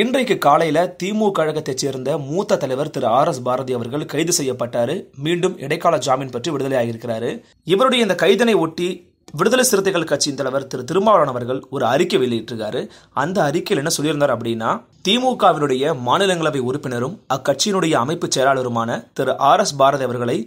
இன்றைக்கு காலையில திமுக கழகத்தைச் சேர்ந்த மூத்த தலைவர் திரு ஆர் எஸ் பாரதி அவர்கள் கைது செய்யப்பட்டாரு மீண்டும் இடைக்கால ஜாமீன் பற்றி விடுதலை இவருடைய இந்த கைதனை ஒட்டி விடுதலை சிறுத்தைகள் கட்சியின் தலைவர் திரு திருமாவளவன் அவர்கள் ஒரு அறிக்கை வெளியிட்டிருக்காரு அந்த அறிக்கையில் என்ன சொல்லியிருந்தார் அப்படின்னா திமுகவினுடைய மாநிலங்களவை உறுப்பினரும் அக்கட்சியினுடைய அமைப்பு செயலாளருமான திரு ஆர் எஸ் பாரதி அவர்களை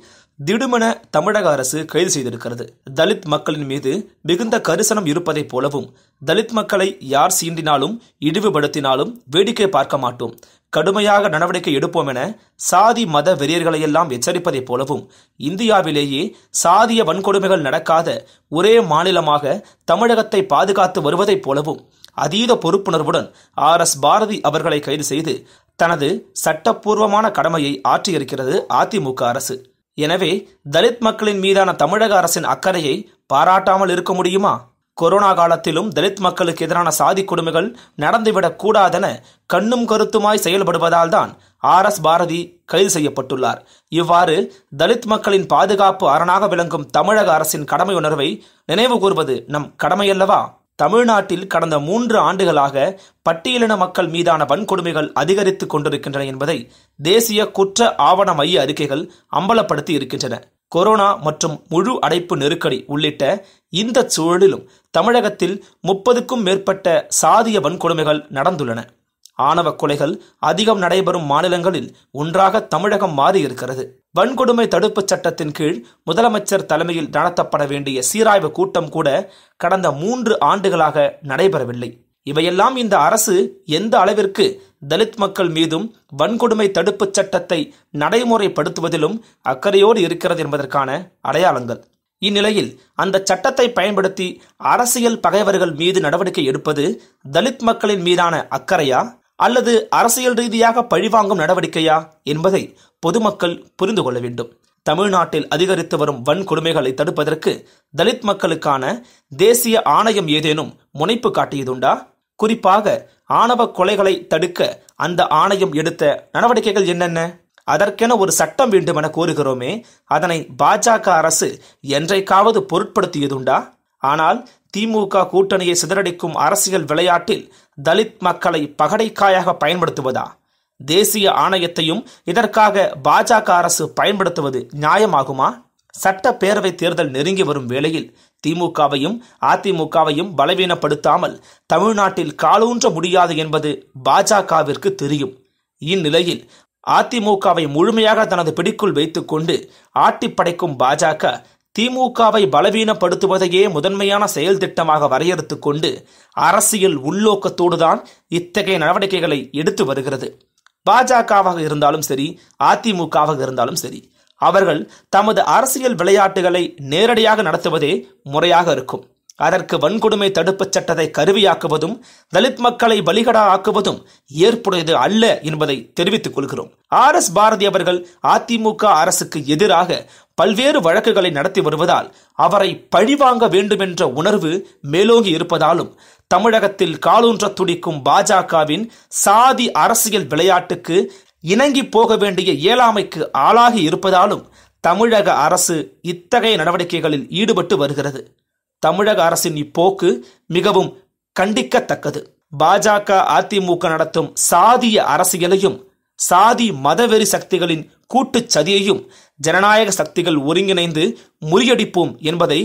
திடுமென தமிழக அரசு கைது செய்திருக்கிறது தலித் மக்களின் மீது மிகுந்த கரிசனம் இருப்பதைப் போலவும் தலித் மக்களை யார் சீண்டினாலும் இழிவுபடுத்தினாலும் வேடிக்கை பார்க்க மாட்டோம் கடுமையாக நடவடிக்கை எடுப்போம் என சாதி மத வெறியர்களையெல்லாம் எச்சரிப்பதைப் போலவும் இந்தியாவிலேயே சாதிய வன்கொடுமைகள் நடக்காத ஒரே மாநிலமாக தமிழகத்தை பாதுகாத்து வருவதைப் போலவும் அதீத பொறுப்புணர்வுடன் ஆர் எஸ் பாரதி அவர்களை கைது செய்து தனது சட்டப்பூர்வமான கடமையை ஆற்றியிருக்கிறது அதிமுக அரசு எனவே தலித் மக்களின் மீதான தமிழக அரசின் அக்கறையை பாராட்டாமல் இருக்க முடியுமா கொரோனா காலத்திலும் தலித் மக்களுக்கு எதிரான சாதி கொடுமைகள் நடந்துவிடக் கூடாதென கண்ணும் கருத்துமாய் செயல்படுவதால் தான் ஆர் எஸ் பாரதி கைது செய்யப்பட்டுள்ளார் இவ்வாறு தலித் மக்களின் பாதுகாப்பு அரணாக விளங்கும் தமிழக அரசின் கடமை உணர்வை நினைவு கூறுவது நம் கடமையல்லவா தமிழ்நாட்டில் கடந்த மூன்று ஆண்டுகளாக பட்டியலின மக்கள் மீதான வன்கொடுமைகள் அதிகரித்து கொண்டிருக்கின்றன என்பதை தேசிய குற்ற ஆவண மைய அறிக்கைகள் அம்பலப்படுத்தி இருக்கின்றன கொரோனா மற்றும் முழு அடைப்பு நெருக்கடி உள்ளிட்ட இந்த சூழலிலும் தமிழகத்தில் முப்பதுக்கும் மேற்பட்ட சாதிய வன்கொடுமைகள் நடந்துள்ளன ஆணவ கொலைகள் அதிகம் நடைபெறும் மாநிலங்களில் ஒன்றாக தமிழகம் மாறியிருக்கிறது வன்கொடுமை தடுப்பு சட்டத்தின் கீழ் முதலமைச்சர் தலைமையில் நடத்தப்பட வேண்டிய சீராய்வு கூட்டம் கூட கடந்த மூன்று ஆண்டுகளாக நடைபெறவில்லை இவையெல்லாம் இந்த அரசு எந்த அளவிற்கு தலித் மக்கள் மீதும் வன்கொடுமை தடுப்பு சட்டத்தை நடைமுறைப்படுத்துவதிலும் அக்கறையோடு இருக்கிறது என்பதற்கான அடையாளங்கள் இந்நிலையில் அந்த சட்டத்தை பயன்படுத்தி அரசியல் பகைவர்கள் மீது நடவடிக்கை எடுப்பது தலித் மக்களின் மீதான அக்கறையா அல்லது அரசியல் ரீதியாக பழிவாங்கும் நடவடிக்கையா என்பதை பொதுமக்கள் புரிந்து கொள்ள வேண்டும் தமிழ்நாட்டில் அதிகரித்து வரும் வன்கொடுமைகளை தடுப்பதற்கு தலித் மக்களுக்கான தேசிய ஆணையம் ஏதேனும் முனைப்பு காட்டியதுண்டா குறிப்பாக ஆணவ கொலைகளை தடுக்க அந்த ஆணையம் எடுத்த நடவடிக்கைகள் என்னென்ன அதற்கென ஒரு சட்டம் வேண்டும் என கோருகிறோமே அதனை பாஜக அரசு என்றைக்காவது பொருட்படுத்தியதுண்டா ஆனால் திமுக கூட்டணியை சிதறடிக்கும் அரசியல் விளையாட்டில் தலித் மக்களை பகடைக்காயாக பயன்படுத்துவதா தேசிய ஆணையத்தையும் இதற்காக பாஜக அரசு பயன்படுத்துவது நியாயமாகுமா சட்டப்பேரவை தேர்தல் நெருங்கி வரும் வேளையில் திமுகவையும் அதிமுகவையும் பலவீனப்படுத்தாமல் தமிழ்நாட்டில் காலூன்ற முடியாது என்பது பாஜகவிற்கு தெரியும் இந்நிலையில் அதிமுகவை முழுமையாக தனது பிடிக்குள் வைத்துக்கொண்டு ஆட்டி படைக்கும் பாஜக திமுகவை பலவீனப்படுத்துவதையே முதன்மையான செயல் திட்டமாக வரையறுத்து கொண்டு அரசியல் உள்நோக்கத்தோடுதான் தான் இத்தகைய நடவடிக்கைகளை எடுத்து வருகிறது பாஜகவாக இருந்தாலும் சரி அதிமுகவாக இருந்தாலும் சரி அவர்கள் தமது அரசியல் விளையாட்டுகளை நேரடியாக நடத்துவதே முறையாக இருக்கும் அதற்கு வன்கொடுமை தடுப்புச் சட்டத்தை கருவியாக்குவதும் தலித் மக்களை பலிகடா ஆக்குவதும் ஏற்புடையது அல்ல என்பதை தெரிவித்துக் கொள்கிறோம் ஆர் எஸ் பாரதி அவர்கள் அதிமுக அரசுக்கு எதிராக பல்வேறு வழக்குகளை நடத்தி வருவதால் அவரை பழிவாங்க வேண்டுமென்ற உணர்வு மேலோங்கி இருப்பதாலும் தமிழகத்தில் காலூன்ற துடிக்கும் பாஜகவின் சாதி அரசியல் விளையாட்டுக்கு இணங்கி போக வேண்டிய இயலாமைக்கு ஆளாகி இருப்பதாலும் தமிழக அரசு இத்தகைய நடவடிக்கைகளில் ஈடுபட்டு வருகிறது தமிழக அரசின் இப்போக்கு மிகவும் கண்டிக்கத்தக்கது பாஜக அதிமுக நடத்தும் சாதிய அரசியலையும் சாதி மதவெறி சக்திகளின் கூட்டுச் சதியையும் ஜனநாயக சக்திகள் ஒருங்கிணைந்து முறியடிப்போம் என்பதை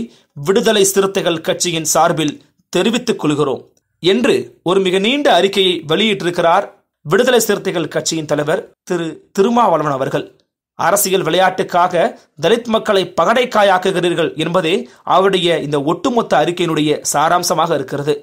விடுதலை சிறுத்தைகள் கட்சியின் சார்பில் தெரிவித்துக் கொள்கிறோம் என்று ஒரு மிக நீண்ட அறிக்கையை வெளியிட்டிருக்கிறார் விடுதலை சிறுத்தைகள் கட்சியின் தலைவர் திரு திருமாவளவன் அவர்கள் அரசியல் விளையாட்டுக்காக தலித் மக்களை பகடைக்காயாக்குகிறீர்கள் என்பதே அவருடைய இந்த ஒட்டுமொத்த அறிக்கையினுடைய சாராம்சமாக இருக்கிறது